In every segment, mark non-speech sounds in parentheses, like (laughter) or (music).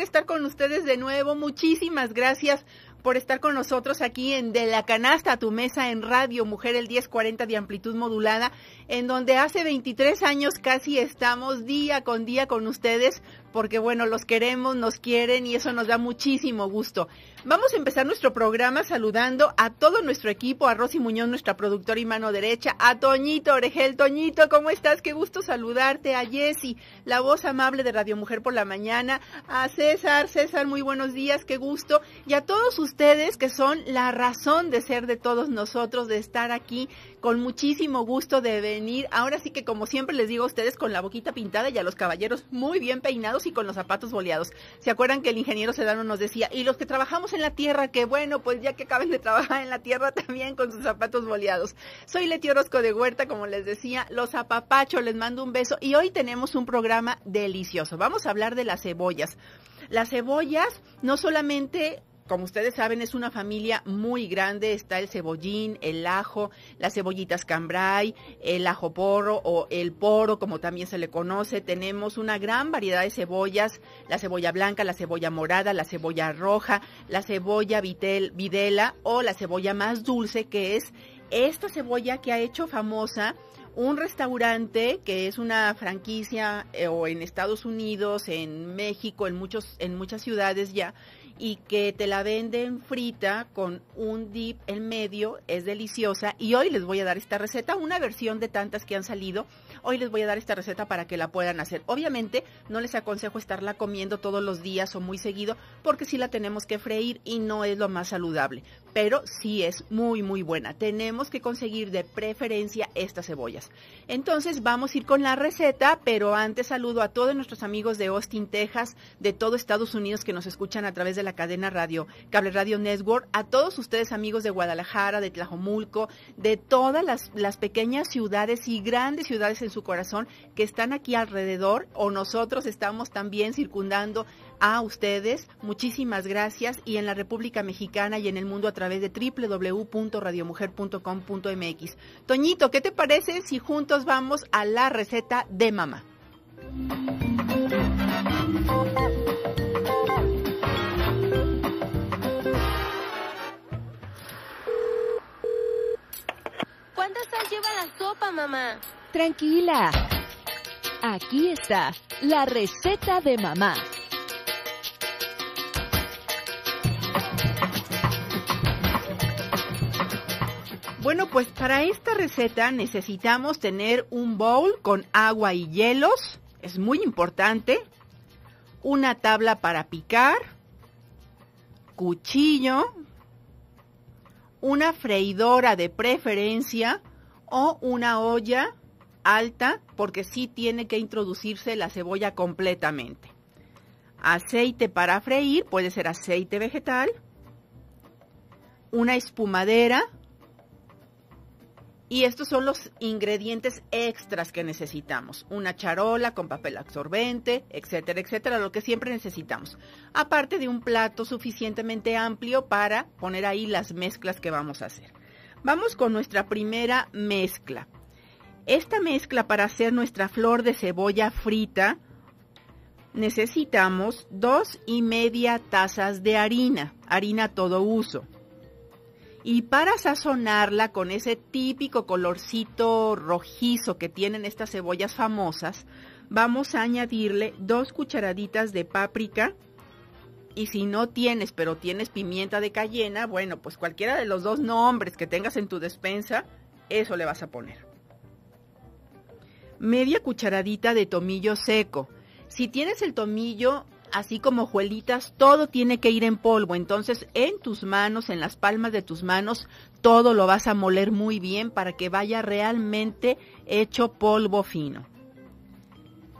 estar con ustedes de nuevo. Muchísimas gracias por estar con nosotros aquí en De la Canasta a tu Mesa en Radio Mujer el 1040 de amplitud modulada, en donde hace 23 años casi estamos día con día con ustedes porque bueno, los queremos, nos quieren y eso nos da muchísimo gusto. Vamos a empezar nuestro programa saludando a todo nuestro equipo, a Rosy Muñoz, nuestra productora y mano derecha, a Toñito Orejel. Toñito, ¿cómo estás? Qué gusto saludarte, a Jessy, la voz amable de Radio Mujer por la mañana, a César, César, muy buenos días, qué gusto, y a todos ustedes que son la razón de ser de todos nosotros, de estar aquí con muchísimo gusto de venir. Ahora sí que como siempre les digo a ustedes con la boquita pintada y a los caballeros muy bien peinados y con los zapatos boleados. ¿Se acuerdan que el ingeniero Sedano nos decía, y los que trabajamos en la tierra, que bueno, pues ya que acaben de trabajar en la tierra también con sus zapatos boleados. Soy Leti Orozco de Huerta, como les decía, los zapapachos les mando un beso y hoy tenemos un programa delicioso. Vamos a hablar de las cebollas. Las cebollas no solamente como ustedes saben, es una familia muy grande. Está el cebollín, el ajo, las cebollitas cambray, el ajo porro o el poro, como también se le conoce. Tenemos una gran variedad de cebollas, la cebolla blanca, la cebolla morada, la cebolla roja, la cebolla videla o la cebolla más dulce, que es esta cebolla que ha hecho famosa un restaurante que es una franquicia eh, o en Estados Unidos, en México, en muchos en muchas ciudades ya y que te la venden frita con un dip en medio, es deliciosa y hoy les voy a dar esta receta, una versión de tantas que han salido. Hoy les voy a dar esta receta para que la puedan hacer. Obviamente no les aconsejo estarla comiendo todos los días o muy seguido porque si la tenemos que freír y no es lo más saludable pero sí es muy, muy buena. Tenemos que conseguir de preferencia estas cebollas. Entonces vamos a ir con la receta, pero antes saludo a todos nuestros amigos de Austin, Texas, de todo Estados Unidos que nos escuchan a través de la cadena radio, Cable Radio Network, a todos ustedes amigos de Guadalajara, de Tlajomulco, de todas las pequeñas ciudades y grandes ciudades en su corazón que están aquí alrededor o nosotros estamos también circundando a ustedes. Muchísimas gracias y en la República Mexicana y en el mundo a través de www.radiomujer.com.mx. Toñito, ¿qué te parece si juntos vamos a la receta de mamá? ¿Cuántas sal lleva la sopa, mamá? Tranquila. Aquí está la receta de mamá. Bueno, pues para esta receta necesitamos tener un bowl con agua y hielos, es muy importante, una tabla para picar, cuchillo, una freidora de preferencia o una olla alta porque sí tiene que introducirse la cebolla completamente. Aceite para freír, puede ser aceite vegetal, una espumadera y estos son los ingredientes extras que necesitamos. Una charola con papel absorbente, etcétera, etcétera, lo que siempre necesitamos. Aparte de un plato suficientemente amplio para poner ahí las mezclas que vamos a hacer. Vamos con nuestra primera mezcla. Esta mezcla para hacer nuestra flor de cebolla frita necesitamos dos y media tazas de harina, harina todo uso. Y para sazonarla con ese típico colorcito rojizo que tienen estas cebollas famosas, vamos a añadirle dos cucharaditas de páprica. Y si no tienes, pero tienes pimienta de cayena, bueno, pues cualquiera de los dos nombres que tengas en tu despensa, eso le vas a poner. Media cucharadita de tomillo seco. Si tienes el tomillo así como juelitas, todo tiene que ir en polvo. Entonces, en tus manos, en las palmas de tus manos, todo lo vas a moler muy bien para que vaya realmente hecho polvo fino.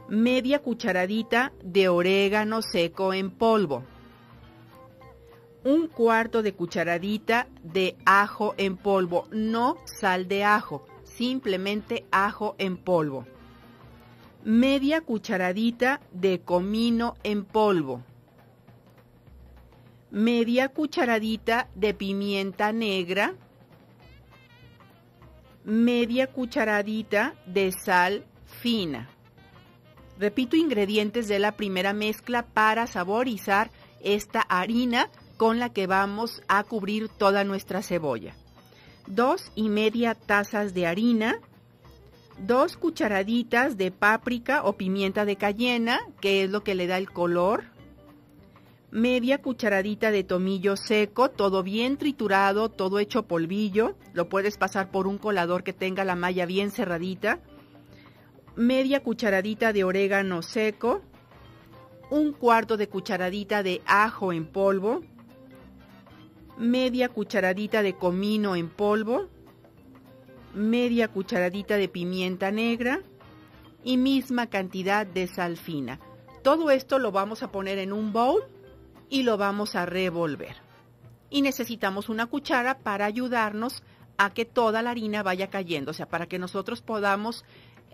Media cucharadita de orégano seco en polvo. Un cuarto de cucharadita de ajo en polvo, no sal de ajo, simplemente ajo en polvo media cucharadita de comino en polvo, media cucharadita de pimienta negra, media cucharadita de sal fina. Repito ingredientes de la primera mezcla para saborizar esta harina con la que vamos a cubrir toda nuestra cebolla. Dos y media tazas de harina, dos cucharaditas de páprica o pimienta de cayena, que es lo que le da el color, media cucharadita de tomillo seco, todo bien triturado, todo hecho polvillo, lo puedes pasar por un colador que tenga la malla bien cerradita, media cucharadita de orégano seco, un cuarto de cucharadita de ajo en polvo, media cucharadita de comino en polvo, media cucharadita de pimienta negra y misma cantidad de sal fina. Todo esto lo vamos a poner en un bowl y lo vamos a revolver. Y necesitamos una cuchara para ayudarnos a que toda la harina vaya cayendo, o sea, para que nosotros podamos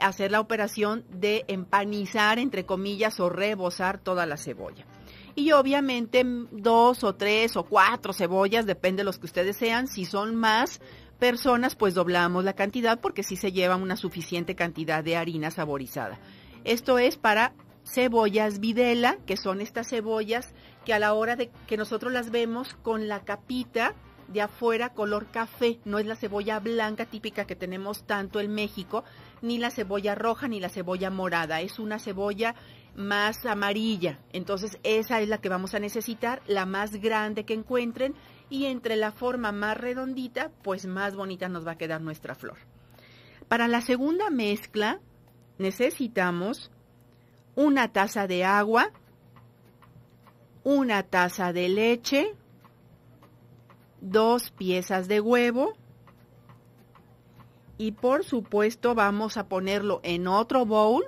hacer la operación de empanizar, entre comillas, o rebosar toda la cebolla. Y obviamente mm, dos o tres o cuatro cebollas, depende de los que ustedes sean, si son más, personas, pues doblamos la cantidad porque sí se lleva una suficiente cantidad de harina saborizada. Esto es para cebollas videla, que son estas cebollas que a la hora de que nosotros las vemos con la capita de afuera color café, no es la cebolla blanca típica que tenemos tanto en México, ni la cebolla roja ni la cebolla morada, es una cebolla más amarilla. Entonces esa es la que vamos a necesitar, la más grande que encuentren y entre la forma más redondita, pues más bonita nos va a quedar nuestra flor. Para la segunda mezcla necesitamos una taza de agua, una taza de leche, dos piezas de huevo y por supuesto vamos a ponerlo en otro bowl.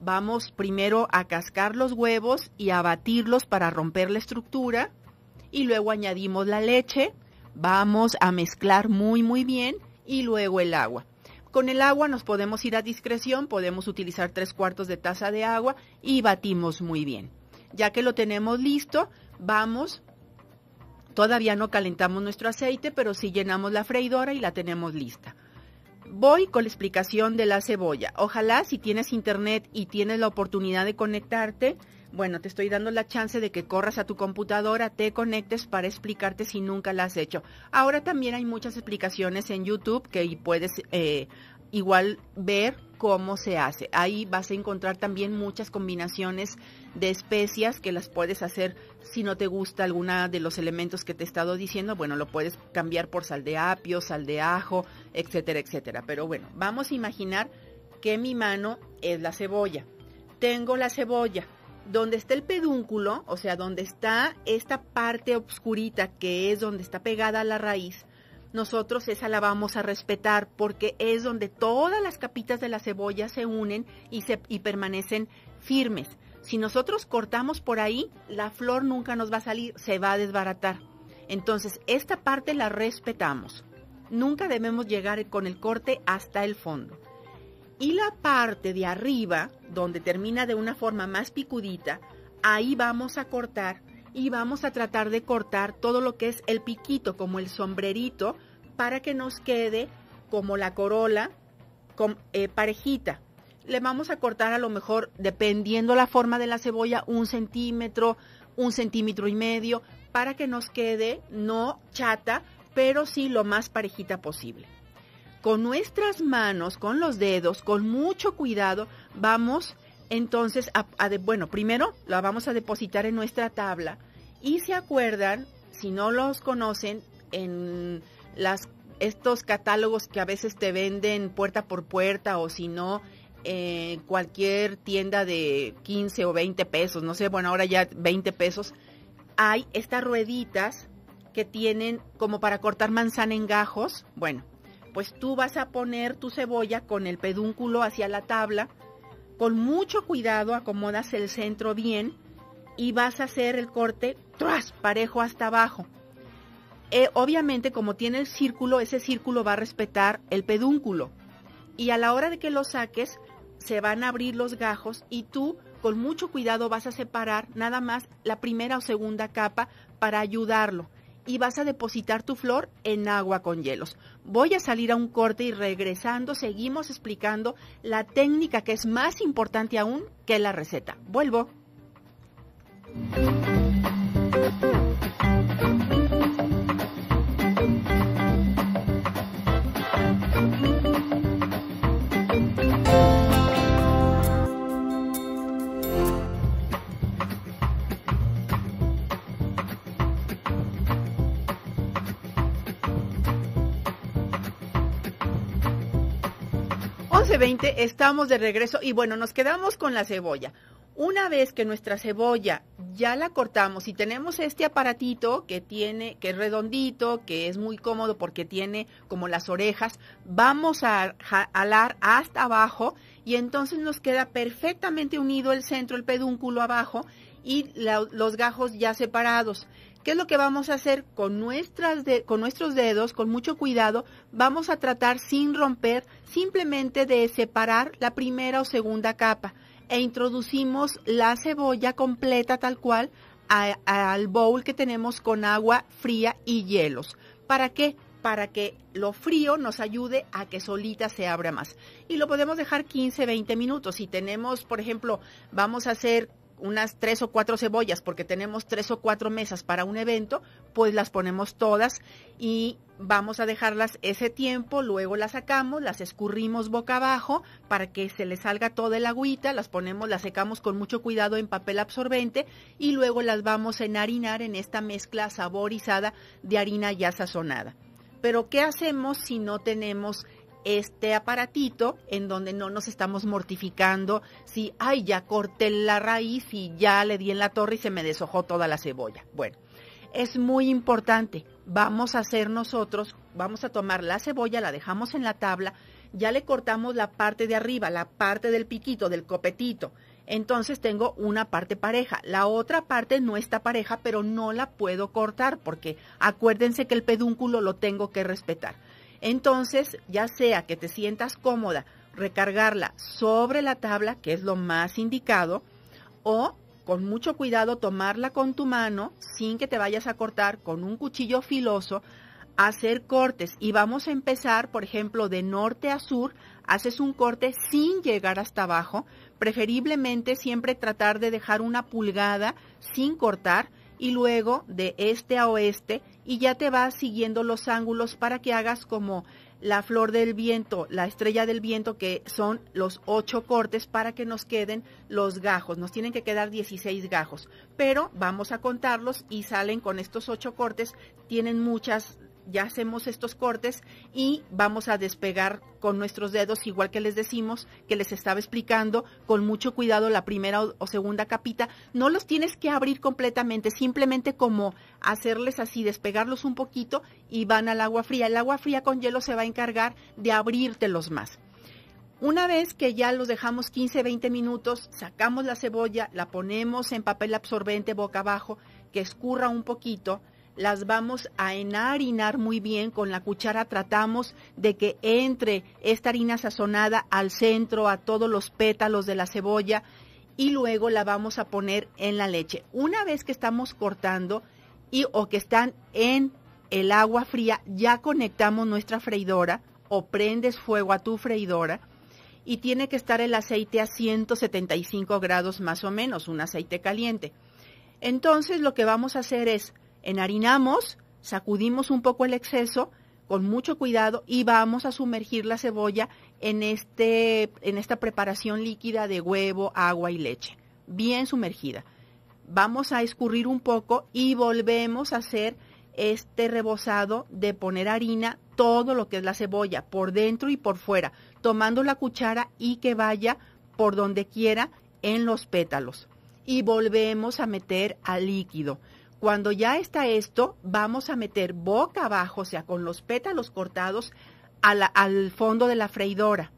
Vamos primero a cascar los huevos y a batirlos para romper la estructura y luego añadimos la leche, vamos a mezclar muy muy bien y luego el agua. Con el agua nos podemos ir a discreción, podemos utilizar tres cuartos de taza de agua y batimos muy bien. Ya que lo tenemos listo, vamos, todavía no calentamos nuestro aceite, pero sí llenamos la freidora y la tenemos lista. Voy con la explicación de la cebolla. Ojalá si tienes internet y tienes la oportunidad de conectarte, bueno, te estoy dando la chance de que corras a tu computadora, te conectes para explicarte si nunca la has hecho. Ahora también hay muchas explicaciones en YouTube que puedes eh, igual ver cómo se hace. Ahí vas a encontrar también muchas combinaciones de especias que las puedes hacer si no te gusta alguna de los elementos que te he estado diciendo, bueno, lo puedes cambiar por sal de apio, sal de ajo, etcétera, etcétera. Pero bueno, vamos a imaginar que mi mano es la cebolla. Tengo la cebolla, donde está el pedúnculo, o sea, donde está esta parte obscurita que es donde está pegada la raíz, nosotros esa la vamos a respetar porque es donde todas las capitas de la cebolla se unen y, y permanecen firmes. Si nosotros cortamos por ahí, la flor nunca nos va a salir, se va a desbaratar. Entonces, esta parte la respetamos. Nunca debemos llegar con el corte hasta el fondo. Y la parte de arriba, donde termina de una forma más picudita, ahí vamos a cortar y vamos a tratar de cortar todo lo que es el piquito, como el sombrerito, para que nos quede como la corola eh, parejita. Le vamos a cortar a lo mejor, dependiendo la forma de la cebolla, un centímetro, un centímetro y medio, para que nos quede no chata, pero sí lo más parejita posible con nuestras manos, con los dedos, con mucho cuidado, vamos entonces a, bueno, primero la vamos a depositar en nuestra tabla. Y se acuerdan, si no los conocen, en estos catálogos que a veces te venden puerta por puerta o si no en eh, cualquier tienda de 15 o 20 pesos, no sé, bueno, ahora ya 20 pesos, hay estas rueditas que tienen como para cortar manzana en gajos, bueno, pues tú vas a poner tu cebolla con el pedúnculo hacia la tabla. Con mucho cuidado acomodas el centro bien y vas a hacer el corte tras parejo hasta abajo. Eh, obviamente como tiene el círculo, ese círculo va a respetar el pedúnculo. Y a la hora de que lo saques, se van a abrir los gajos y tú con mucho cuidado vas a separar nada más la primera o segunda capa para ayudarlo y vas a depositar tu flor en agua con hielos. Voy a salir a un corte y regresando seguimos explicando la técnica que es más importante aún que la receta. Vuelvo. 20 estamos de regreso y bueno, nos quedamos con la cebolla. Una vez que nuestra cebolla ya la cortamos y tenemos este aparatito que tiene, que es redondito, que es muy cómodo porque tiene como las orejas, vamos a jalar hasta abajo y entonces nos queda perfectamente unido el centro, el pedúnculo abajo y los gajos ya separados. ¿Qué es lo que vamos a hacer? con nuestros dedos, con mucho cuidado, vamos a tratar sin romper simplemente de separar la primera o segunda capa e introducimos la cebolla completa tal cual al bowl que tenemos con agua fría y hielos. ¿Para qué? Para que lo frío nos ayude a que solita se abra más. Y lo podemos dejar 15, 20 minutos. Si tenemos, por ejemplo, vamos a hacer unas tres o cuatro cebollas, porque tenemos tres o cuatro mesas para un evento, pues las ponemos todas y vamos a dejarlas ese tiempo, luego las sacamos, las escurrimos boca abajo para que se le salga toda el agüita, las ponemos, las secamos con mucho cuidado en papel absorbente y luego las vamos a enharinar en esta mezcla saborizada de harina ya sazonada. Pero ¿qué hacemos si no tenemos este aparatito en donde no nos estamos mortificando si, ay, ya corté la raíz y ya le di en la torre y se me deshojó toda la cebolla. Bueno, es muy importante. Vamos a hacer nosotros, vamos a tomar la cebolla, la dejamos en la tabla, ya le cortamos la parte de arriba, la parte del piquito, del copetito. Entonces tengo una parte pareja. La otra parte no está pareja, pero no la puedo cortar porque acuérdense que el pedúnculo lo tengo que respetar. Entonces, ya sea que te sientas cómoda recargarla sobre la tabla, que es lo más indicado, o con mucho cuidado tomarla con tu mano sin que te vayas a cortar con un cuchillo filoso, hacer cortes y vamos a empezar, por ejemplo, de norte a sur, haces un corte sin llegar hasta abajo, preferiblemente siempre tratar de dejar una pulgada sin cortar y luego de este a oeste y ya te vas siguiendo los ángulos para que hagas como la flor del viento, la estrella del viento, que son los ocho cortes para que nos queden los gajos. Nos tienen que quedar 16 gajos, pero vamos a contarlos y salen con estos ocho cortes. Tienen muchas ya hacemos estos cortes y vamos a despegar con nuestros dedos, igual que les decimos, que les estaba explicando, con mucho cuidado la primera o, segunda capita. No los tienes que abrir completamente, simplemente como hacerles así, despegarlos un poquito y van al agua fría. El agua fría con hielo se va a encargar de abrírtelos más. Una vez que ya los dejamos 15, 20 minutos, sacamos la cebolla, la ponemos en papel absorbente boca abajo, que escurra un poquito, las vamos a enharinar muy bien con la cuchara. Tratamos de que entre esta harina sazonada al centro, a todos los pétalos de la cebolla y luego la vamos a poner en la leche. Una vez que estamos cortando y o que están en el agua fría, ya conectamos nuestra freidora o prendes fuego a tu freidora y tiene que estar el aceite a 175 grados más o menos, un aceite caliente. Entonces lo que vamos a hacer es enharinamos, sacudimos un poco el exceso con mucho cuidado y vamos a sumergir la cebolla este, en, esta preparación líquida de huevo, agua y leche, bien sumergida. Vamos a escurrir un poco y volvemos a hacer este rebozado de poner harina, todo lo que es la cebolla, por dentro y por fuera, tomando la cuchara y que vaya por donde quiera en los pétalos. Y volvemos a meter al líquido. Cuando ya está esto, vamos a meter boca abajo, o sea, con los pétalos cortados al fondo de la freidora,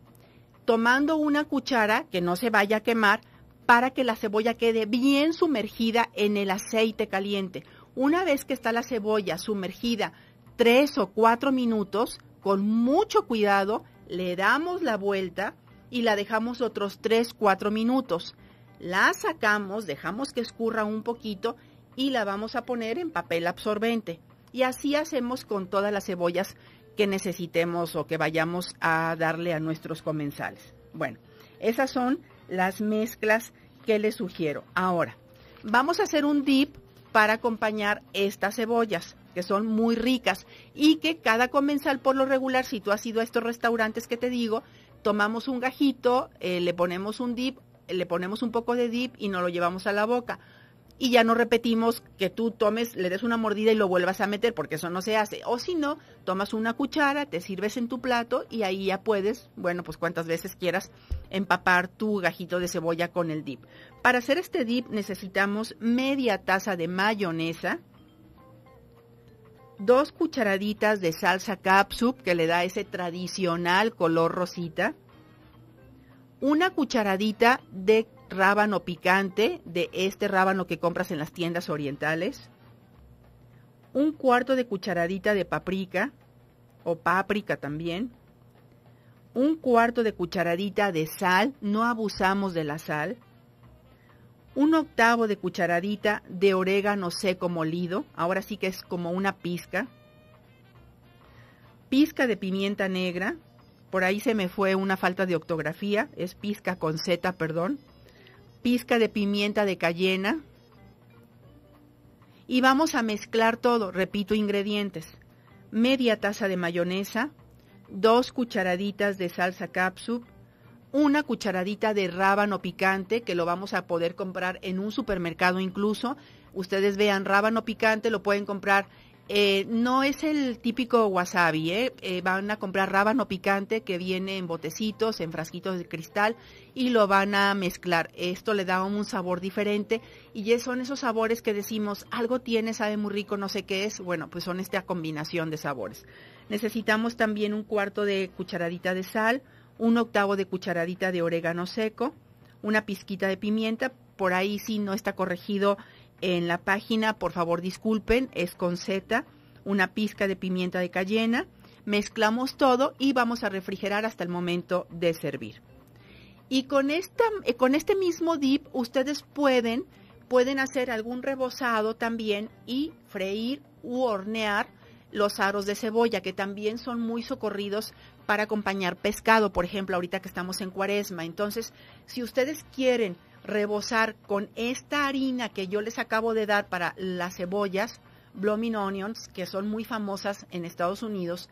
tomando una cuchara que no se vaya a quemar para que la cebolla quede bien sumergida en el aceite caliente. Una vez que está la cebolla sumergida tres o cuatro minutos, con mucho cuidado, le damos la vuelta y la dejamos otros 3-4 minutos. La sacamos, dejamos que escurra un poquito y la vamos a poner en papel absorbente. Y así hacemos con todas las cebollas que necesitemos o que vayamos a darle a nuestros comensales. Bueno, esas son las mezclas que les sugiero. Ahora, vamos a hacer un dip para acompañar estas cebollas, que son muy ricas y que cada comensal por lo regular, si tú has ido a estos restaurantes que te digo, tomamos un gajito, eh, le ponemos un dip, le ponemos un poco de dip y no lo llevamos a la boca y ya no repetimos que tú tomes, le des una mordida y lo vuelvas a meter, porque eso no se hace. O si no, tomas una cuchara, te sirves en tu plato y ahí ya puedes, bueno, pues cuantas veces quieras empapar tu gajito de cebolla con el dip. Para hacer este dip necesitamos media taza de mayonesa, dos cucharaditas de salsa capsup que le da ese tradicional color rosita, una cucharadita de rábano picante de este rábano que compras en las tiendas orientales, un cuarto de cucharadita de paprika o páprica también, un cuarto de cucharadita de sal, no abusamos de la sal, un octavo de cucharadita de orégano seco molido, ahora sí que es como una pizca, pizca de pimienta negra, por ahí se me fue una falta de ortografía, es pizca con zeta, perdón, pizca de pimienta de cayena. Y vamos a mezclar todo, repito, ingredientes. Media taza de mayonesa, dos cucharaditas de salsa capsup, una cucharadita de rábano picante que lo vamos a poder comprar en un supermercado incluso. Ustedes vean rábano picante, lo pueden comprar eh, no es el típico wasabi, ¿eh? Eh, van a comprar rábano picante que viene en botecitos, en frasquitos de cristal y lo van a mezclar. Esto le da un sabor diferente y son esos sabores que decimos, algo tiene, sabe muy rico, no sé qué es. Bueno, pues son esta combinación de sabores. Necesitamos también un cuarto de cucharadita de sal, un octavo de cucharadita de orégano seco, una pizquita de pimienta, por ahí si sí no está corregido en la página, por favor disculpen, es con Z, una pizca de pimienta de cayena. Mezclamos todo y vamos a refrigerar hasta el momento de servir. Y eh, con, este mismo dip ustedes pueden, pueden hacer algún rebozado también y freír u hornear los aros de cebolla, que también son muy socorridos para acompañar pescado, por ejemplo, ahorita que estamos en cuaresma. Entonces, si ustedes quieren Rebozar con esta harina que yo les acabo de dar para las cebollas, blooming onions, que son muy famosas en Estados Unidos,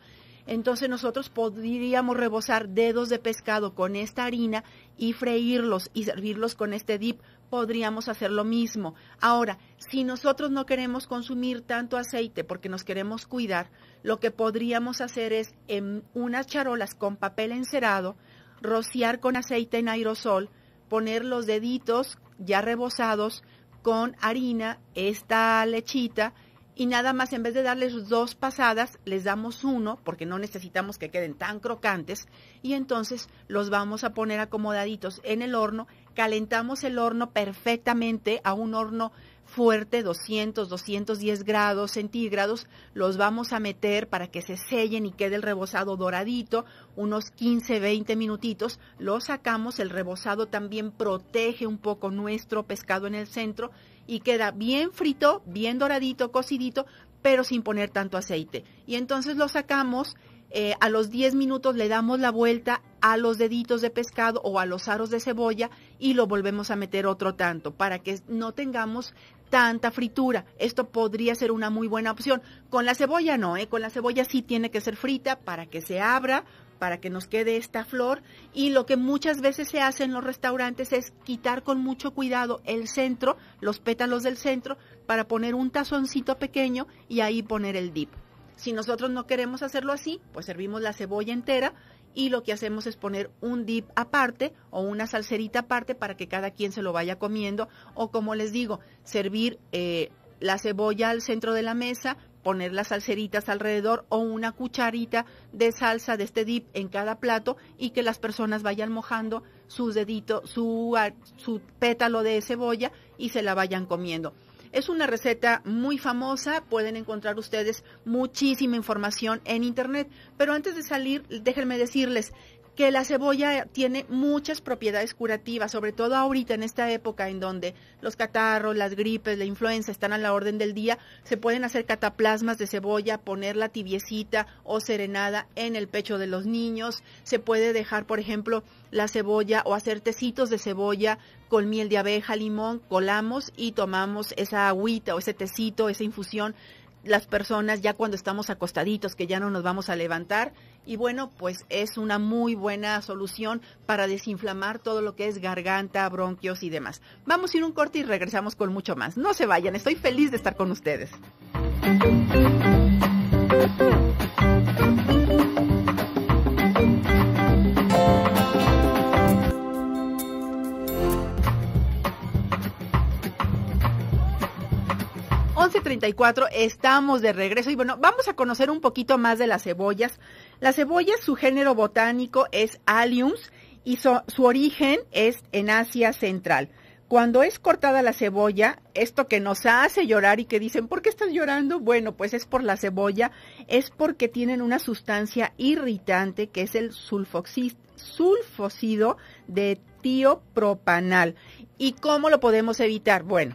entonces nosotros podríamos rebosar dedos de pescado con esta harina y freírlos y servirlos con este dip. Podríamos hacer lo mismo. Ahora, si nosotros no queremos consumir tanto aceite porque nos queremos cuidar, lo que podríamos hacer es en unas charolas con papel encerado, rociar con aceite en aerosol poner los deditos ya rebozados con harina, esta lechita, y nada más en vez de darles dos pasadas, les damos uno, porque no necesitamos que queden tan crocantes, y entonces los vamos a poner acomodaditos en el horno. Calentamos el horno perfectamente a un horno fuerte, 200, 210 grados centígrados, los vamos a meter para que se sellen y quede el rebozado doradito, unos 15, 20 minutitos, lo sacamos, el rebozado también protege un poco nuestro pescado en el centro y queda bien frito, bien doradito, cocidito, pero sin poner tanto aceite. Y entonces lo sacamos, eh, a los 10 minutos le damos la vuelta a los deditos de pescado o a los aros de cebolla y lo volvemos a meter otro tanto para que no tengamos tanta fritura. Esto podría ser una muy buena opción. Con la cebolla no, ¿eh? con la cebolla sí tiene que ser frita para que se abra, para que nos quede esta flor. Y lo que muchas veces se hace en los restaurantes es quitar con mucho cuidado el centro, los pétalos del centro, para poner un tazoncito pequeño y ahí poner el dip. Si nosotros no queremos hacerlo así, pues servimos la cebolla entera y lo que hacemos es poner un dip aparte o una salserita aparte para que cada quien se lo vaya comiendo o como les digo, servir eh, la cebolla al centro de la mesa, poner las salseritas alrededor o una cucharita de salsa de este dip en cada plato y que las personas vayan mojando sus dedito, su pétalo de cebolla y se la vayan comiendo. Es una receta muy famosa, pueden encontrar ustedes muchísima información en internet, pero antes de salir, déjenme decirles que la cebolla tiene muchas propiedades curativas, sobre todo ahorita en esta época en donde los catarros, las gripes, la influenza están a la orden del día, se pueden hacer cataplasmas de cebolla, ponerla tibiecita o serenada en el pecho de los niños, se puede dejar, por ejemplo, la cebolla o hacer tecitos de cebolla con miel de abeja, limón, colamos y tomamos esa agüita o ese tecito, esa infusión las personas ya cuando estamos acostaditos, que ya no nos vamos a levantar. Y bueno, pues es una muy buena solución para desinflamar todo lo que es garganta, bronquios y demás. Vamos a ir un corte y regresamos con mucho más. No se vayan, estoy feliz de estar con ustedes. 34 estamos de regreso y bueno, vamos a conocer un poquito más de las cebollas. Las cebollas, su género botánico es Alliums y su origen es en Asia Central. Cuando es cortada la cebolla, esto que nos hace llorar y que dicen, ¿por qué estás llorando? Bueno, pues es por la cebolla, es porque tienen una sustancia irritante que es el sulfocido de tiopropanal. ¿Y cómo lo podemos evitar? Bueno,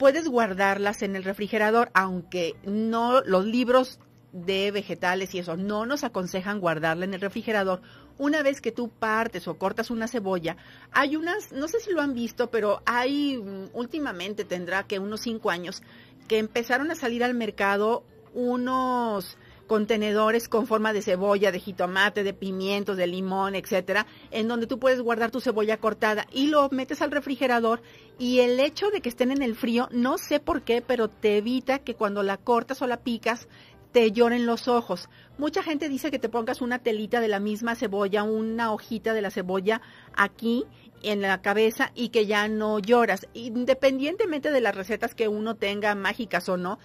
puedes guardarlas en el refrigerador, aunque no los libros de vegetales y eso no nos aconsejan guardarla en el refrigerador. Una vez que tú partes o cortas una cebolla, hay unas, no sé si lo han visto, pero hay mm, últimamente tendrá que unos cinco años que empezaron a salir al mercado unos contenedores con forma de cebolla, de jitomate, de pimientos, de limón, etcétera, en donde tú puedes guardar tu cebolla cortada y lo metes al refrigerador y el hecho de que estén en el frío, no sé por qué, pero te evita que cuando la cortas o la picas te lloren los ojos. Mucha gente dice que te pongas una telita de la misma cebolla, una hojita de la cebolla aquí en la cabeza y que ya no lloras. Independientemente de las recetas que uno tenga, mágicas o no,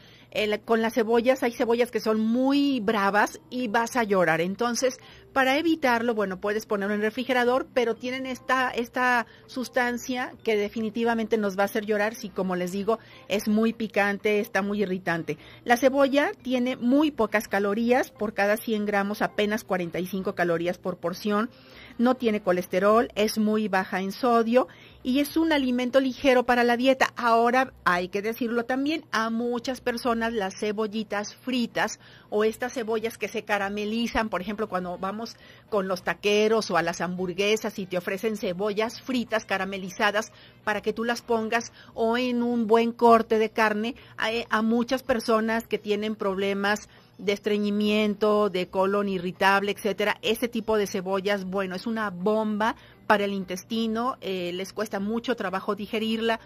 con las cebollas hay cebollas que son muy bravas y vas a llorar. Entonces, para evitarlo, bueno, puedes ponerlo en el refrigerador, pero tienen esta, esta sustancia que definitivamente nos va a hacer llorar si, como les digo, es muy picante, está muy irritante. La cebolla tiene muy pocas calorías, por cada 100 gramos apenas 45 calorías por porción no tiene colesterol, es muy baja en sodio y es un alimento ligero para la dieta. Ahora hay que decirlo también, a muchas personas las cebollitas fritas o estas cebollas que se caramelizan, por ejemplo, cuando vamos con los taqueros o a las hamburguesas y te ofrecen cebollas fritas caramelizadas para que tú las pongas o en un buen corte de carne, a, eh, muchas personas que tienen problemas de estreñimiento, de colon irritable, etcétera, ese tipo de cebollas, bueno, es una bomba para el intestino, eh, les cuesta mucho trabajo digerirla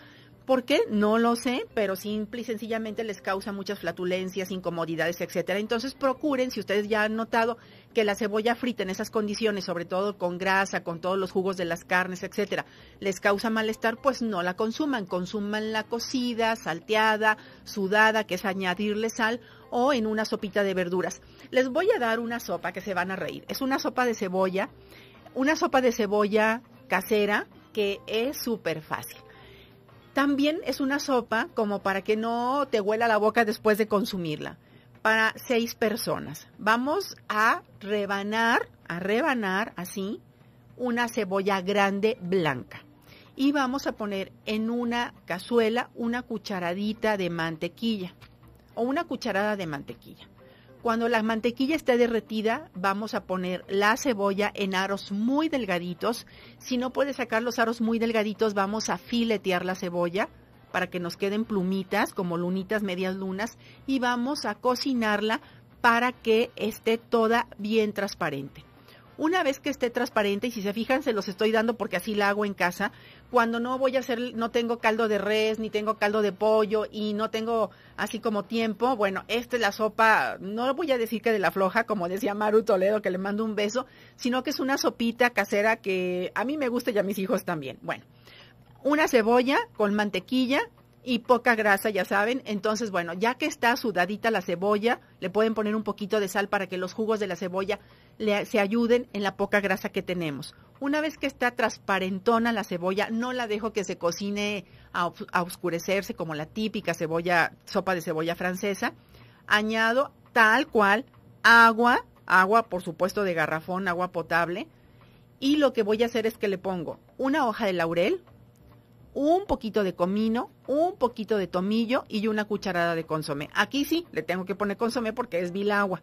por qué, no lo sé, pero simple y sencillamente les causa muchas flatulencias, incomodidades, etcétera. Entonces procuren, si ustedes ya han notado que la cebolla frita en esas condiciones, sobre todo con grasa, con todos los jugos de las carnes, etcétera, les causa malestar, pues no la consuman, consuman la cocida, salteada, sudada, que es añadirle sal o en una sopita de verduras. Les voy a dar una sopa que se van a reír. Es una sopa de cebolla, una sopa de cebolla casera que es súper fácil también es una sopa como para que no te huela la boca después de consumirla. Para seis personas. Vamos a rebanar, a rebanar así, una cebolla grande blanca. Y vamos a poner en una cazuela una cucharadita de mantequilla o una cucharada de mantequilla. Cuando la mantequilla esté derretida, vamos a poner la cebolla en aros muy delgaditos. Si no puedes sacar los aros muy delgaditos, vamos a filetear la cebolla para que nos queden plumitas, como lunitas, medias lunas, y vamos a cocinarla para que esté toda bien transparente. Una vez que esté transparente, y si se fijan, se los estoy dando porque así la hago en casa, cuando no voy a hacer, no tengo caldo de res, ni tengo caldo de pollo y no tengo así como tiempo, bueno, esta es la sopa, no voy a decir que de la floja, como decía Maru Toledo, que le mando un beso, sino que es una sopita casera que a mí me gusta y a mis hijos también. Bueno, una cebolla con mantequilla, y poca grasa, ya saben. Entonces, bueno, ya que está sudadita la cebolla, le pueden poner un poquito de sal para que los jugos de la cebolla le, se ayuden en la poca grasa que tenemos. Una vez que está transparentona la cebolla, no la dejo que se cocine a, oscurecerse como la típica cebolla, sopa de cebolla francesa. Añado tal cual agua, agua por supuesto de garrafón, agua potable. Y lo que voy a hacer es que le pongo una hoja de laurel, un poquito de comino, un poquito de tomillo y una cucharada de consomé. Aquí sí, le tengo que poner consomé porque es agua.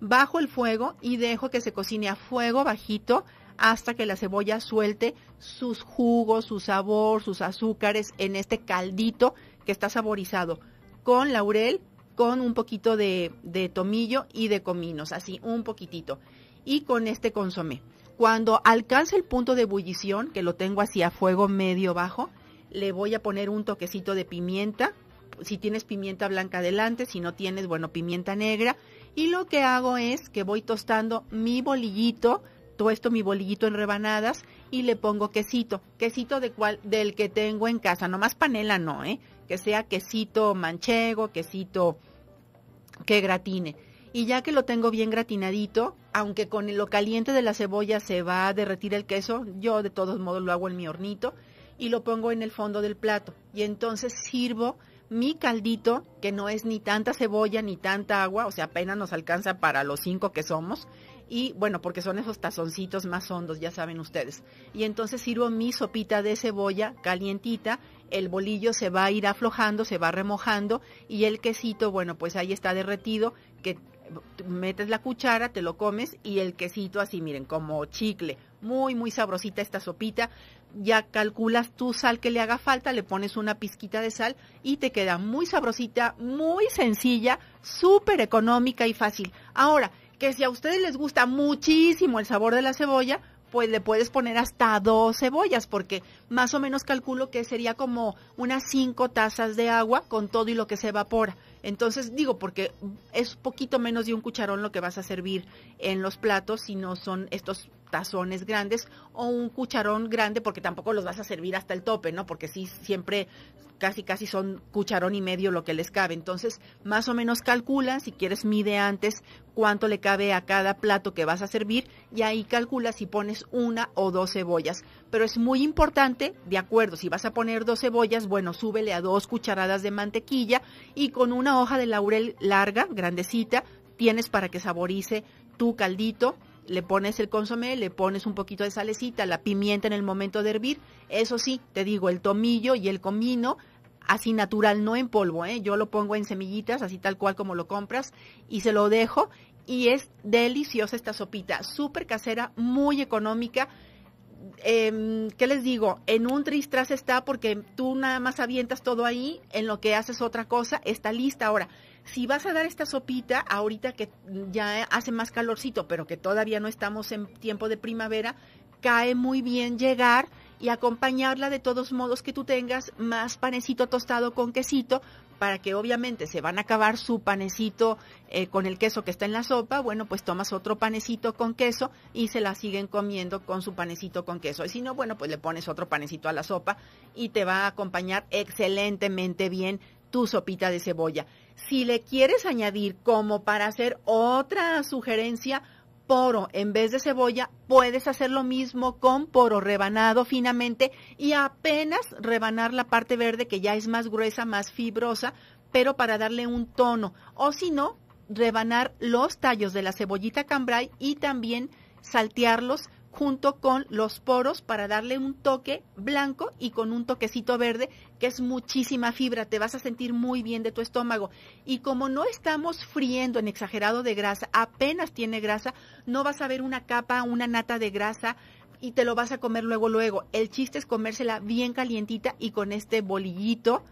Bajo el fuego y dejo que se cocine a fuego bajito hasta que la cebolla suelte sus jugos, su sabor, sus azúcares en este caldito que está saborizado con laurel, con un poquito de, de tomillo y de cominos, así un poquitito, y con este consomé. Cuando alcance el punto de ebullición, que lo tengo hacia fuego medio bajo, le voy a poner un toquecito de pimienta. Si tienes pimienta blanca adelante, si no tienes, bueno, pimienta negra. Y lo que hago es que voy tostando mi bolillito, tuesto mi bolillito en rebanadas y le pongo quesito. Quesito del que tengo en casa, nomás panela no, ¿eh? Que sea quesito manchego, quesito que gratine y ya que lo tengo bien gratinadito, aunque con lo caliente de la cebolla se va a derretir el queso, yo de todos modos lo hago en mi hornito y lo pongo en el fondo del plato. Y entonces sirvo mi caldito, que no es ni tanta cebolla ni tanta agua, o sea, apenas nos alcanza para los cinco que somos. Y bueno, porque son esos tazoncitos más hondos, ya saben ustedes. Y entonces sirvo mi sopita de cebolla calientita, el bolillo se va a ir aflojando, se va remojando y el quesito, bueno, pues ahí está derretido, que metes la cuchara, te lo comes y el quesito así, miren, como chicle. Muy, muy sabrosita esta sopita. Ya calculas tu sal que le haga falta, le pones una pizquita de sal y te queda muy sabrosita, muy sencilla, súper económica y fácil. Ahora, que si a ustedes les gusta muchísimo el sabor de la cebolla, pues le puedes poner hasta dos cebollas, porque más o menos calculo que sería como unas cinco tazas de agua con todo y lo que se evapora. Entonces digo, porque es poquito menos de un cucharón lo que vas a servir en los platos si no son estos tazones grandes o un cucharón grande porque tampoco los vas a servir hasta el tope, ¿no? Porque sí, siempre casi casi son cucharón y medio lo que les cabe. Entonces, más o menos calcula, si quieres mide antes cuánto le cabe a cada plato que vas a servir y ahí calcula si pones una o dos cebollas. Pero es muy importante, de acuerdo, si vas a poner dos cebollas, bueno, súbele a dos cucharadas de mantequilla y con una hoja de laurel larga, grandecita, tienes para que saborice tu caldito le pones el consomé, le pones un poquito de salecita, la pimienta en el momento de hervir. Eso sí, te digo, el tomillo y el comino, así natural, no en polvo. ¿eh? Yo lo pongo en semillitas, así tal cual como lo compras, y se lo dejo. Y es deliciosa esta sopita, súper casera, muy económica. Em, ¿qué les digo? En un tristras está porque tú nada más avientas todo ahí, en lo que haces otra cosa, está lista. Ahora, si vas a dar esta sopita ahorita que ya hace más calorcito, pero que todavía no estamos en tiempo de primavera, cae muy bien llegar y acompañarla de todos modos que tú tengas más panecito tostado con quesito para que obviamente se van a acabar su panecito eh, con el queso que está en la sopa, bueno, pues tomas otro panecito con queso y se la siguen comiendo con su panecito con queso. Y si no, bueno, pues le pones otro panecito a la sopa y te va a acompañar excelentemente bien tu sopita de cebolla. Si le quieres añadir como para hacer otra sugerencia, poro en vez de cebolla, puedes hacer lo mismo con poro rebanado finamente y apenas rebanar la parte verde que ya es más gruesa, más fibrosa, pero para darle un tono. O si no, rebanar los tallos de la cebollita cambrai y también saltearlos junto con los poros para darle un toque blanco y con un toquecito verde, que es muchísima fibra, te vas a sentir muy bien de tu estómago. Y como no estamos friendo en exagerado de grasa, apenas tiene grasa, no vas a ver una capa, una nata de grasa y te lo vas a comer luego, luego. El chiste es comérsela bien calientita y con este bolillito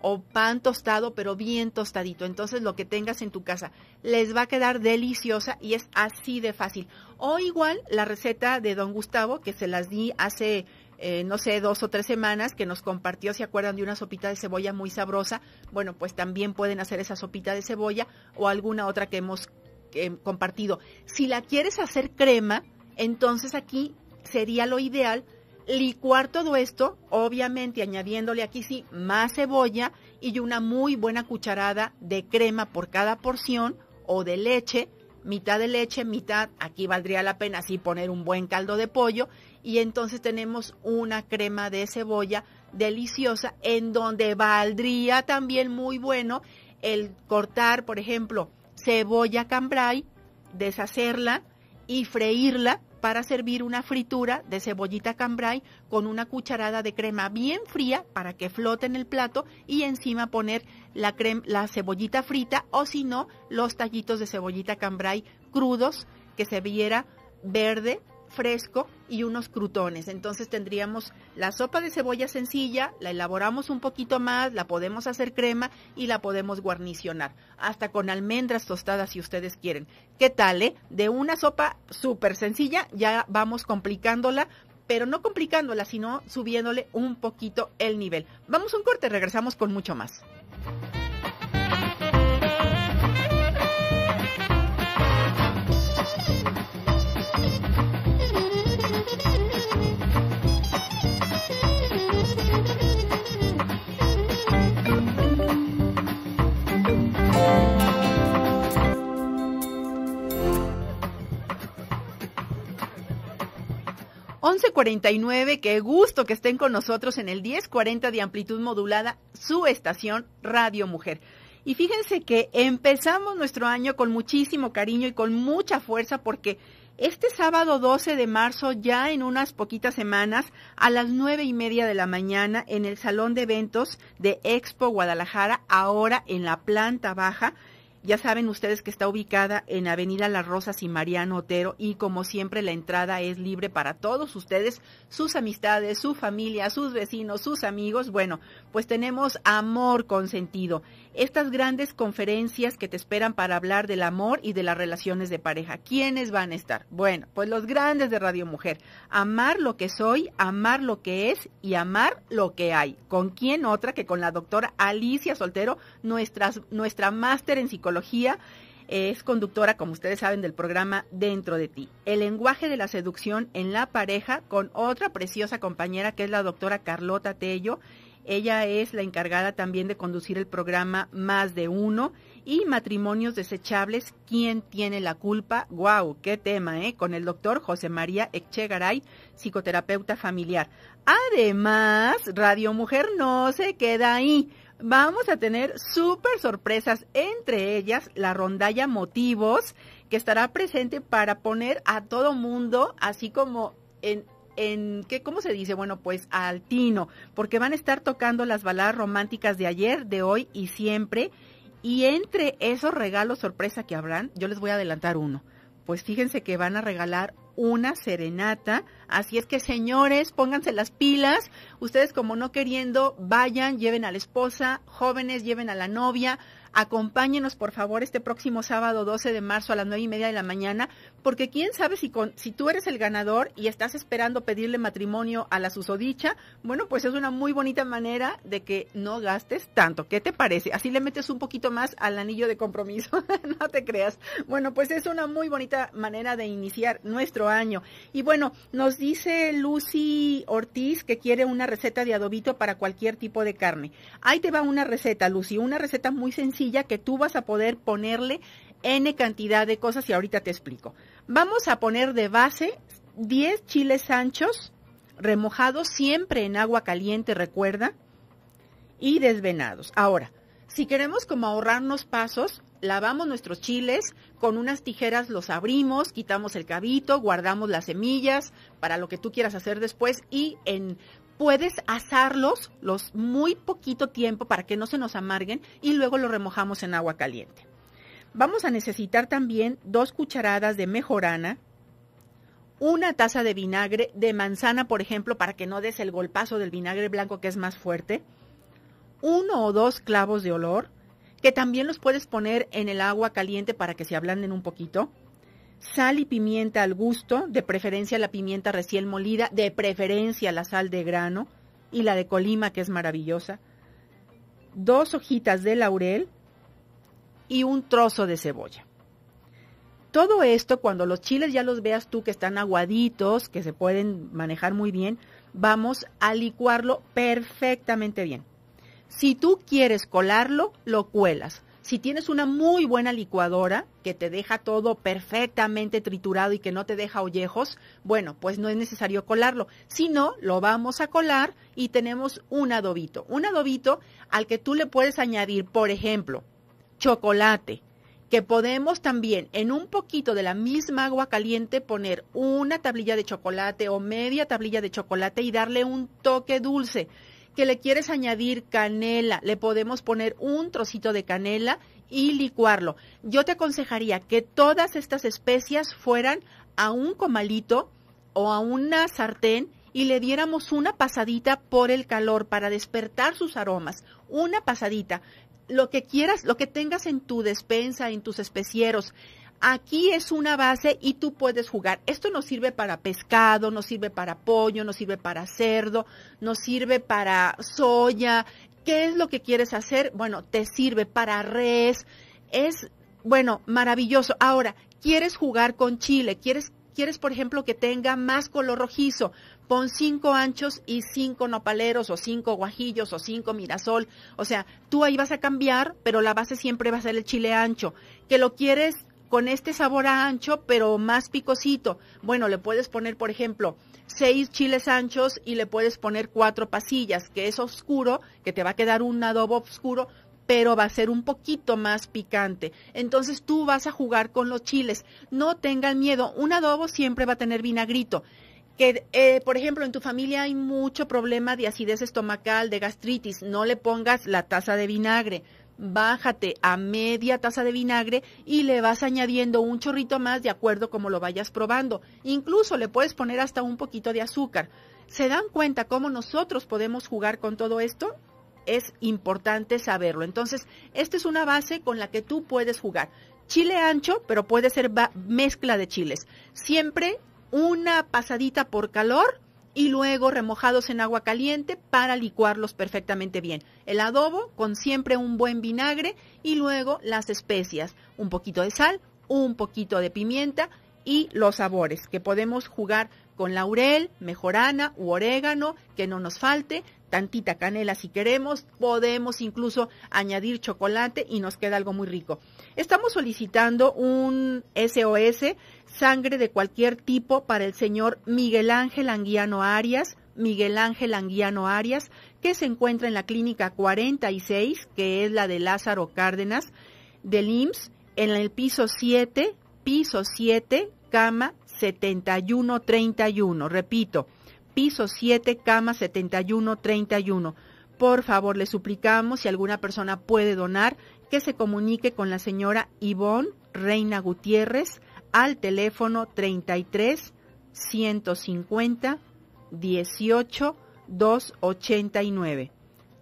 o pan tostado, pero bien tostadito. Entonces lo que tengas en tu casa les va a quedar deliciosa y es así de fácil. O igual la receta de don Gustavo que se las di hace, eh, no sé, dos o tres semanas que nos compartió, se acuerdan de una sopita de cebolla muy sabrosa. Bueno, pues también pueden hacer esa sopita de cebolla o alguna otra que hemos compartido. Si la quieres hacer crema, entonces aquí sería lo ideal licuar todo esto, obviamente añadiéndole aquí sí más cebolla y una muy buena cucharada de crema por cada porción o de leche, mitad de leche, mitad, aquí valdría la pena así poner un buen caldo de pollo y entonces tenemos una crema de cebolla deliciosa en donde valdría también muy bueno el cortar, por ejemplo, cebolla cambray, deshacerla y freírla para servir una fritura de cebollita cambray con una cucharada de crema bien fría para que flote en el plato y encima poner la, cebollita frita o si no los tallitos de cebollita cambray crudos que se viera verde fresco y unos crutones. Entonces tendríamos la sopa de cebolla sencilla, la elaboramos un poquito más, la podemos hacer crema y la podemos guarnicionar, hasta con almendras tostadas si ustedes quieren. ¿Qué tal, eh? De una sopa súper sencilla ya vamos complicándola pero no complicándola, sino subiéndole un poquito el nivel. Vamos a un corte, regresamos con mucho más. 1149, qué gusto que estén con nosotros en el 1040 de amplitud modulada, su estación Radio Mujer. Y fíjense que empezamos nuestro año con muchísimo cariño y con mucha fuerza porque este sábado 12 de marzo, ya en unas poquitas semanas, a las nueve y media de la mañana, en el Salón de Eventos de Expo Guadalajara, ahora en la planta baja, ya saben ustedes que está ubicada en Avenida Las Rosas y Mariano Otero y como siempre la entrada es libre para todos ustedes, sus amistades, su familia, sus vecinos, sus amigos. Bueno, pues tenemos amor consentido estas grandes conferencias que te esperan para hablar del amor y de las relaciones de pareja. ¿Quiénes van a estar? Bueno, pues los grandes de Radio Mujer. Amar lo que soy, amar lo que es y amar lo que hay. ¿Con quién otra que con la doctora Alicia Soltero, nuestra, nuestra máster en psicología? es conductora, como ustedes saben, del programa Dentro de ti, el lenguaje de la seducción en la pareja con otra preciosa compañera que es la doctora Carlota Tello ella es la encargada también de conducir el programa Más de Uno y Matrimonios Desechables, ¿Quién tiene la culpa? ¡Guau! ¡Qué tema, eh! Con el doctor José María Echegaray, psicoterapeuta familiar. Además, Radio Mujer no se queda ahí vamos a tener súper sorpresas, entre ellas la rondalla Motivos, que estará presente para poner a todo mundo, así como en ¿cómo se dice? Bueno, pues altino, porque van a estar tocando las baladas románticas de ayer, de hoy y siempre. Y entre esos regalos sorpresa que habrán, yo les voy a adelantar uno. Pues fíjense que van a regalar una serenata. Así es que señores, pónganse las pilas. Ustedes como no queriendo, vayan, lleven a la esposa, jóvenes, lleven a la novia. Acompáñenos por favor este próximo sábado 12 de marzo a las nueve y media de la mañana porque quién sabe si, con, si tú eres el ganador y estás esperando pedirle matrimonio a la susodicha, bueno, pues es una muy bonita manera de que no gastes tanto. ¿Qué te parece? Así le metes un poquito más al anillo de compromiso, (laughs) no te creas. Bueno, pues es una muy bonita manera de iniciar nuestro año. Y bueno, nos dice Lucy Ortiz que quiere una receta de adobito para cualquier tipo de carne. Ahí te va una receta, Lucy, una receta muy sencilla que tú vas a poder ponerle N cantidad de cosas y ahorita te explico. Vamos a poner de base 10 chiles anchos remojados siempre en agua caliente, recuerda, y desvenados. Ahora, si queremos como ahorrarnos pasos, lavamos nuestros chiles, con unas tijeras los abrimos, quitamos el cabito, guardamos las semillas para lo que tú quieras hacer después y en puedes asarlos los muy poquito tiempo para que no se nos amarguen y luego los remojamos en agua caliente. Vamos a necesitar también dos cucharadas de mejorana, una taza de vinagre de manzana, por ejemplo, para que no des el golpazo del vinagre blanco que es más fuerte, uno o dos clavos de olor, que también los puedes poner en el agua caliente para que se ablanden un poquito, sal y pimienta al gusto, de preferencia la pimienta recién molida, de preferencia la sal de grano y la de colima que es maravillosa, dos hojitas de laurel, y un trozo de cebolla. Todo esto, cuando los chiles ya los veas tú que están aguaditos, que se pueden manejar muy bien, vamos a licuarlo perfectamente bien. Si tú quieres colarlo, lo cuelas. Si tienes una muy buena licuadora que te deja todo perfectamente triturado y que no te deja ollejos, bueno, pues no es necesario colarlo. Si no, lo vamos a colar y tenemos un adobito. Un adobito al que tú le puedes añadir, por ejemplo, chocolate, que podemos también en un poquito de la misma agua caliente poner una tablilla de chocolate o media tablilla de chocolate y darle un toque dulce. Que le quieres añadir canela, le podemos poner un trocito de canela y licuarlo. Yo te aconsejaría que todas estas especias fueran a un comalito o a una sartén y le diéramos una pasadita por el calor para despertar sus aromas. Una pasadita lo que quieras, lo que tengas en tu despensa, en tus especieros. Aquí es una base y tú puedes jugar. Esto nos sirve para pescado, nos sirve para pollo, nos sirve para cerdo, nos sirve para soya. ¿Qué es lo que quieres hacer? Bueno, te sirve para res. Es, bueno, maravilloso. Ahora, quieres jugar con chile, quieres, quieres, por ejemplo, que tenga más color rojizo pon cinco anchos y cinco nopaleros o cinco guajillos o cinco mirasol. O sea, tú ahí vas a cambiar, pero la base siempre va a ser el chile ancho. Que lo quieres con este sabor a ancho, pero más picosito. Bueno, le puedes poner, por ejemplo, seis chiles anchos y le puedes poner cuatro pasillas, que es oscuro, que te va a quedar un adobo oscuro, pero va a ser un poquito más picante. Entonces tú vas a jugar con los chiles. No tengan miedo, un adobo siempre va a tener vinagrito que, eh, por ejemplo, en tu familia hay mucho problema de acidez estomacal, de gastritis, no le pongas la taza de vinagre. Bájate a media taza de vinagre y le vas añadiendo un chorrito más de acuerdo como lo vayas probando. Incluso le puedes poner hasta un poquito de azúcar. ¿Se dan cuenta cómo nosotros podemos jugar con todo esto? Es importante saberlo. Entonces, esta es una base con la que tú puedes jugar chile ancho, pero puede ser mezcla de chiles. Siempre una pasadita por calor y luego remojados en agua caliente para licuarlos perfectamente bien. El adobo con siempre un buen vinagre y luego las especias, un poquito de sal, un poquito de pimienta y los sabores que podemos jugar con laurel, mejorana u orégano, que no nos falte, tantita canela si queremos, podemos incluso añadir chocolate y nos queda algo muy rico. Estamos solicitando un SOS sangre de cualquier tipo para el señor Miguel Ángel Anguiano Arias, Miguel Ángel Anguiano Arias, que se encuentra en la clínica 46, que es la de Lázaro Cárdenas, del IMSS, en el piso 7, piso 7, cama 7131. Repito, piso 7, cama 7131. Por favor, le suplicamos, si alguna persona puede donar, que se comunique con la señora Ivonne Reina Gutiérrez al teléfono 33 150 18 289.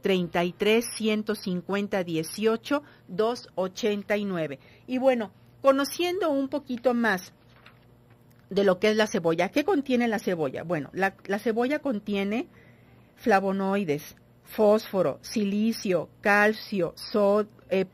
33 150 18 289. Y bueno, conociendo un poquito más de lo que es la cebolla, ¿qué contiene la cebolla? Bueno, la, la cebolla contiene flavonoides, fósforo, silicio, calcio, sod eh,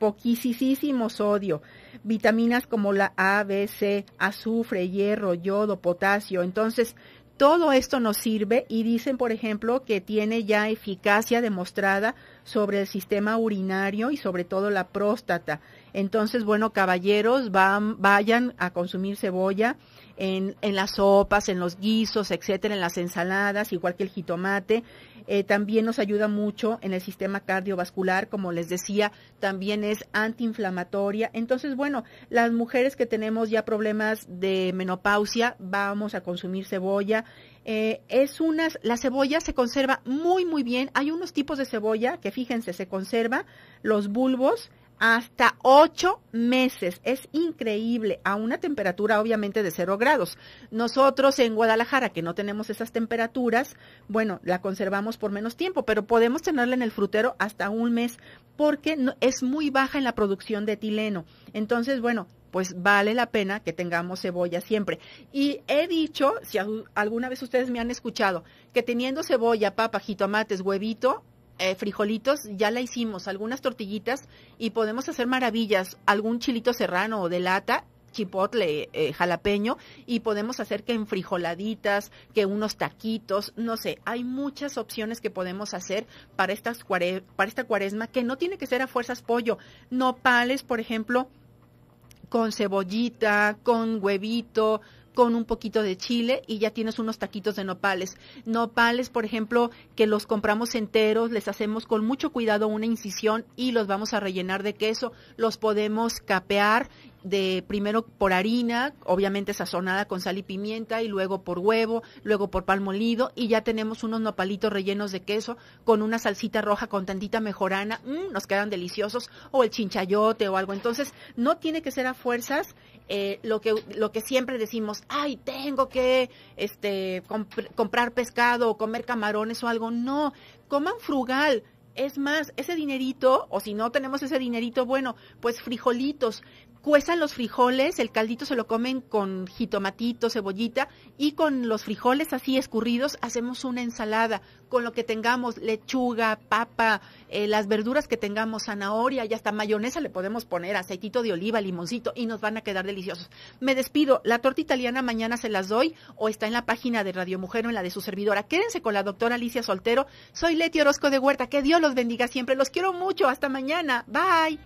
sodio, vitaminas como la A, B, C, azufre, hierro, yodo, potasio. Entonces, todo esto nos sirve y dicen, por ejemplo, que tiene ya eficacia demostrada sobre el sistema urinario y sobre todo la próstata. Entonces, bueno, caballeros, vayan a consumir cebolla en, en las sopas, en los guisos, etcétera, en las ensaladas, igual que el jitomate, eh, también nos ayuda mucho en el sistema cardiovascular, como les decía, también es antiinflamatoria. Entonces, bueno, las mujeres que tenemos ya problemas de menopausia, vamos a consumir cebolla. Eh, es unas, la cebolla se conserva muy, muy bien. Hay unos tipos de cebolla que, fíjense, se conserva los bulbos hasta ocho meses. Es increíble, a una temperatura obviamente de cero grados. Nosotros en Guadalajara, que no tenemos esas temperaturas, bueno, la conservamos por menos tiempo, pero podemos tenerla en el frutero hasta un mes porque es muy baja en la producción de etileno. Entonces, bueno, pues vale la pena que tengamos cebolla siempre. Y he dicho, si alguna vez ustedes me han escuchado, que teniendo cebolla, papa, jitomates, huevito, eh, frijolitos, ya la hicimos, algunas tortillitas y podemos hacer maravillas, algún chilito serrano o de lata chipotle eh, jalapeño y podemos hacer que en frijoladitas que unos taquitos, no sé, hay muchas opciones que podemos hacer para, estas para esta cuaresma que no tiene que ser a fuerzas pollo, nopales, por ejemplo, con cebollita, con huevito, con un poquito de chile y ya tienes unos taquitos de nopales. Nopales, por ejemplo, que los compramos enteros, les hacemos con mucho cuidado una incisión y los vamos a rellenar de queso. Los podemos capear de primero por harina, obviamente sazonada con sal y pimienta, y luego por huevo, luego por pan molido, y ya tenemos unos nopalitos rellenos de queso con una salsita roja con tantita mejorana, mm, nos quedan deliciosos, o el chinchayote o algo. Entonces, no tiene que ser a fuerzas eh, lo, que, lo que siempre decimos, ay, tengo que este, comprar pescado o comer camarones o algo. No, coman frugal. Es más, ese dinerito, o si no tenemos ese dinerito, bueno, pues frijolitos, cuezan los frijoles, el caldito se lo comen con jitomatito, cebollita y con los frijoles así escurridos hacemos una ensalada con lo que tengamos, lechuga, papa, eh, las verduras que tengamos, zanahoria y hasta mayonesa le podemos poner, aceitito de oliva, limoncito y nos van a quedar deliciosos. Me despido, la torta italiana mañana se las doy o está en la página de Radio Mujer o en la de su servidora. Quédense con la doctora Alicia Soltero. Soy Leti Orozco de Huerta. Que Dios los bendiga siempre. Los quiero mucho. Hasta mañana. Bye.